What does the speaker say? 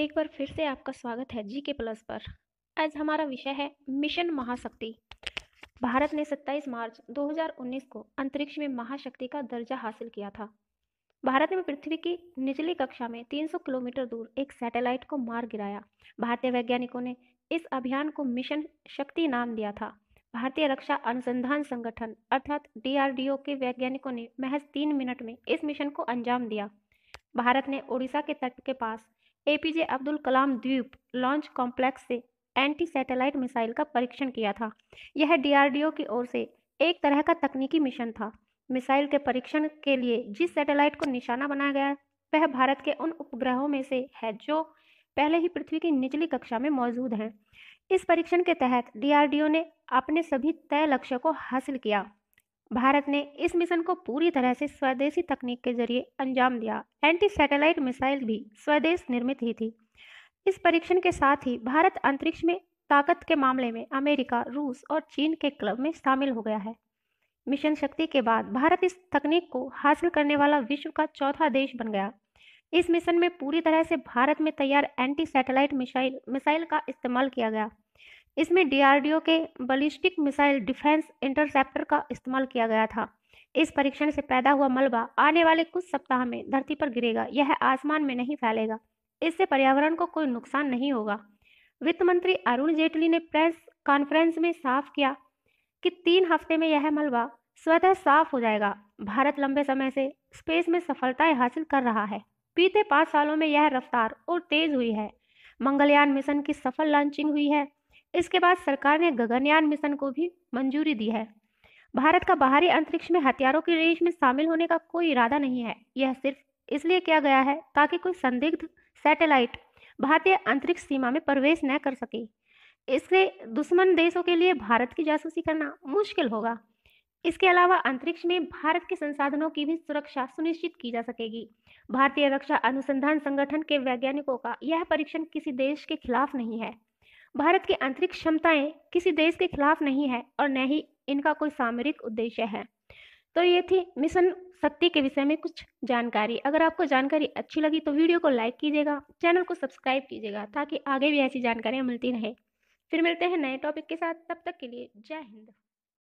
एक बार फिर से आपका स्वागत है जी के प्लस पर आज हमारा विषय है मिशन महाशक्ति भारत ने 27 मार्च 2019 को अंतरिक्ष में महाशक्ति का दर्जा हासिल किया था भारत ने पृथ्वी की निचली कक्षा में 300 किलोमीटर दूर एक सैटेलाइट को मार गिराया भारतीय वैज्ञानिकों ने इस अभियान को मिशन शक्ति नाम दिया था भारतीय रक्षा अनुसंधान संगठन अर्थात डीआरडीओ के वैज्ञानिकों ने महज तीन मिनट में इस मिशन को अंजाम दिया भारत ने ओडिशा के तट के पास एपीजे अब्दुल कलाम द्वीप लॉन्च कॉम्प्लेक्स से एंटी सैटेलाइट मिसाइल का परीक्षण किया था यह डीआरडीओ की ओर से एक तरह का तकनीकी मिशन था मिसाइल के परीक्षण के लिए जिस सैटेलाइट को निशाना बनाया गया वह भारत के उन उपग्रहों में से है जो पहले ही पृथ्वी की निचली कक्षा में मौजूद हैं इस परीक्षण के तहत डीआरडीओ ने अपने सभी तय लक्ष्यों को हासिल किया भारत ने इस मिशन को पूरी तरह से स्वदेशी तकनीक के जरिए अंजाम दिया एंटी सैटेलाइट मिसाइल भी स्वदेश निर्मित ही थी इस परीक्षण के साथ ही भारत अंतरिक्ष में ताकत के मामले में अमेरिका रूस और चीन के क्लब में शामिल हो गया है मिशन शक्ति के बाद भारत इस तकनीक को हासिल करने वाला विश्व का चौथा देश बन गया इस मिशन में पूरी तरह से भारत में तैयार एंटी सैटेलाइट मिसाइल मिसाइल का इस्तेमाल किया गया इसमें डीआरडीओ के बलिस्टिक मिसाइल डिफेंस इंटरसेप्टर का इस्तेमाल किया गया था इस परीक्षण से पैदा हुआ मलबा आने वाले कुछ सप्ताह में धरती पर गिरेगा यह आसमान में नहीं फैलेगा इससे पर्यावरण को कोई नुकसान नहीं होगा वित्त मंत्री अरुण जेटली ने प्रेस कॉन्फ्रेंस में साफ किया कि तीन हफ्ते में यह मलबा स्वतः साफ हो जाएगा भारत लंबे समय से स्पेस में सफलताएं हासिल कर रहा है बीते पाँच सालों में यह रफ्तार और तेज हुई है मंगलयान मिशन की सफल लॉन्चिंग हुई है इसके बाद सरकार ने गगनयान मिशन को भी मंजूरी दी है भारत का बाहरी अंतरिक्ष में हथियारों की रेंज में शामिल होने का कोई इरादा नहीं है यह सिर्फ इसलिए किया गया है ताकि कोई संदिग्ध सैटेलाइट भारतीय अंतरिक्ष सीमा में प्रवेश न कर सके इससे दुश्मन देशों के लिए भारत की जासूसी करना मुश्किल होगा इसके अलावा अंतरिक्ष में भारत के संसाधनों की भी सुरक्षा सुनिश्चित की जा सकेगी भारतीय रक्षा अनुसंधान संगठन के वैज्ञानिकों का यह परीक्षण किसी देश के खिलाफ नहीं है भारत की आंतरिक क्षमताएं किसी देश के खिलाफ नहीं है और न ही इनका कोई सामरिक उद्देश्य है तो ये थी मिशन शक्ति के विषय में कुछ जानकारी अगर आपको जानकारी अच्छी लगी तो वीडियो को लाइक कीजिएगा चैनल को सब्सक्राइब कीजिएगा ताकि आगे भी ऐसी जानकारियाँ मिलती रहे फिर मिलते हैं नए टॉपिक के साथ तब तक के लिए जय हिंद